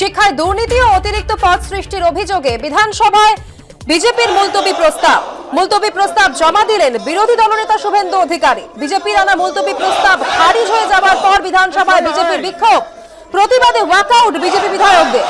শিক্ষায় দুর্নীতি ও অতিরিক্ত পদ সৃষ্টির অভিযোগে বিধানসভায় বিজেপির মুলতবি প্রস্তাব মুলতবি প্রস্তাব জমা দিলেন বিরোধী দলনেতা শুভেন্দু অধিকারী বিজেপির আনা মুলতবি প্রস্তাব খারিজ হয়ে যাওয়ার পর বিধানসভায় বিজেপির বিক্ষোভ প্রতিবাদে ওয়াকআউট বিজেপি বিধায়কদের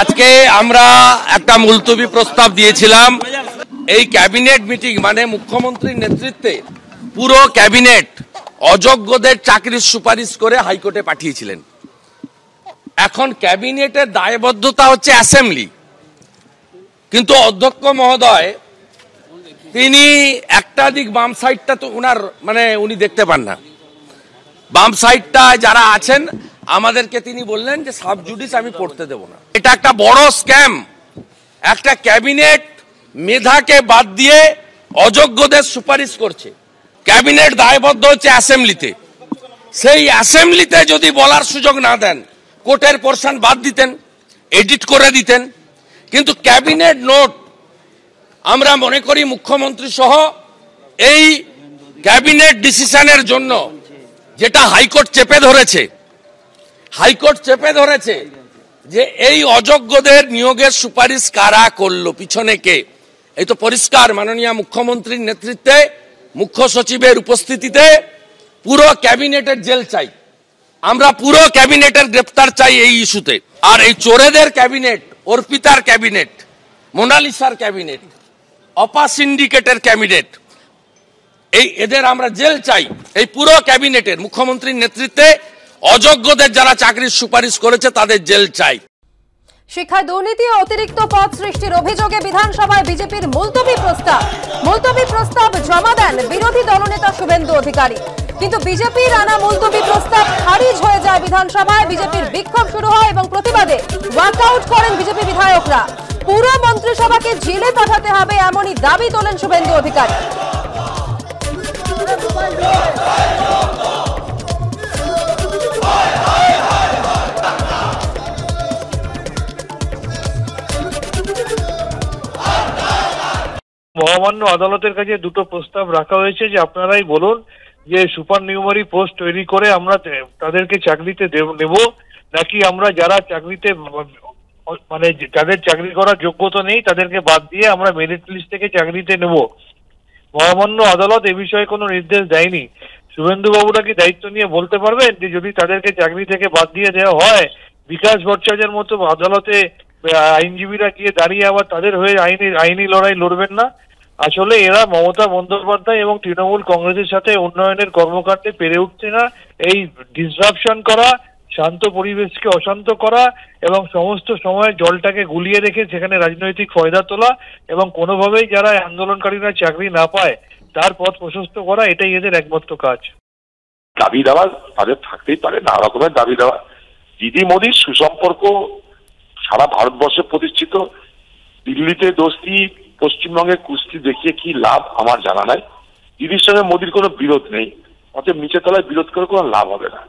আজকে আমরা একটা মুলতবি প্রস্তাব দিয়েছিলাম এই ক্যাবিনেট মিটিং মানে মুখ্যমন্ত্রীর নেতৃত্বে পুরো ক্যাবিনেট অযোগ্যদের চাকরির সুপারিশ করে হাইকোর্টে পাঠিয়েছিলেন এখন ক্যাবিনেটের দায়বদ্ধতা হচ্ছে অ্যাসেম্বলি কিন্তু অধ্যক্ষ মহোদয় তিনি একটা দিক বাম সাইডটা তো উনার মানে উনি দেখতে পান না বাম সাইডটা যারা আছেন আমাদেরকে তিনি বললেন যে সাব জুডিস আমি পড়তে দেব না এটা একটা বড় স্ক্যাম একটা ক্যাবিনেট মেধাকে বাদ দিয়ে অযোগ্যদের সুপারিশ করছে ক্যাবিনেট দায়বদ্ধ হচ্ছে অ্যাসেম্বলিতে সেই অ্যাসেম্বলিতে যদি বলার সুযোগ না দেন কোর্টের পোর্শন বাদ দিতেন এডিট করে দিতেন কিন্তু ক্যাবিনেট নোট আমরা মনে করি মুখ্যমন্ত্রী সহ এই ক্যাবিনেট ডিসিশনের জন্য যেটা হাইকোর্ট চেপে ধরেছে হাইকোর্ট চেপে ধরেছে যে এই অযোগ্যদের নিয়োগের সুপারিশ কারা করলো পিছনে কে এই তো পরিষ্কার মাননীয় মুখ্যমন্ত্রীর নেতৃত্বে মুখ্য সচিবের উপস্থিতিতে পুরো ক্যাবিনেটের জেল চাই আমরা পুরো ক্যাবিনেটের গ্রেপ্তার চাই এই ইস্যুতে আর এই চোরেদের ক্যাবিনেট অর্পিতার ক্যাবিনেট মোনালিসার ক্যাবিনেট অপা সিন্ডিকেটের ক্যাবিনেট এই এদের আমরা জেল চাই এই পুরো ক্যাবিনেটের মুখ্যমন্ত্রীর নেতৃত্বে অযোগ্যদের যারা চাকরির সুপারিশ করেছে তাদের জেল চাই শিক্ষায় দুর্নীতি ও অতিরিক্ত পদ সৃষ্টির অভিযোগে বিধানসভায় বিজেপির মুলতবি প্রস্তাব মুলতবি প্রস্তাব জমা দেন বিরোধী দলনেতা শুভেন্দু অধিকারী কিন্তু বিজেপির আনা মুলতবি প্রস্তাব খারিজ হয়ে যায় বিধানসভায় বিজেপির বিক্ষোভ শুরু হয় এবং প্রতিবাদে আউট করেন বিজেপি বিধায়করা পুরো মন্ত্রিসভাকে জেলে পাঠাতে হবে এমনই দাবি তোলেন শুভেন্দু অধিকারী অমান্য আদালতের কাছে দুটো প্রস্তাব রাখা হয়েছে যে আপনারাই বলুন যে সুপার নিউমারি পোস্ট তৈরি করে আমরা তাদেরকে চাকরিতে নেব নাকি আমরা যারা চাকরিতে মানে যাদের চাকরি করার যোগ্যতা নেই তাদেরকে বাদ দিয়ে আমরা মেরিট লিস্ট থেকে চাকরিতে নেব মহামান্য আদালত এ বিষয়ে কোনো নির্দেশ দেয়নি শুভেন্দুবাবুরা কি দায়িত্ব নিয়ে বলতে পারবেন যে যদি তাদেরকে চাকরি থেকে বাদ দিয়ে দেওয়া হয় বিকাশ ভট্টাচার্যের মতো আদালতে আইনজীবীরা গিয়ে দাঁড়িয়ে আবার তাদের হয়ে আইনি আইনি লড়াই লড়বেন না আসলে এরা মমতা বন্দ্যোপাধ্যায় এবং তৃণমূল কংগ্রেসের সাথে উন্নয়নের কর্মকাণ্ডে পেরে উঠছে না এই ডিসরাপশন করা শান্ত পরিবেশকে অশান্ত করা এবং সমস্ত সময় জলটাকে গুলিয়ে রেখে সেখানে রাজনৈতিক ফয়দা তোলা এবং কোনোভাবেই যারা আন্দোলনকারীরা চাকরি না পায় তার পথ প্রশস্ত করা এটাই এদের একমাত্র কাজ দাবি দেওয়া তাদের থাকতেই পারে নানা রকমের দাবি দেওয়া দিদি মোদির সুসম্পর্ক সারা ভারতবর্ষে প্রতিষ্ঠিত দিল্লিতে দোস্তি পশ্চিমবঙ্গে কুস্তি দেখিয়ে কি লাভ আমার জানা নাই দিদির সঙ্গে মোদির কোনো বিরোধ নেই অতএব নিচের তলায় বিরোধ করে কোনো লাভ হবে না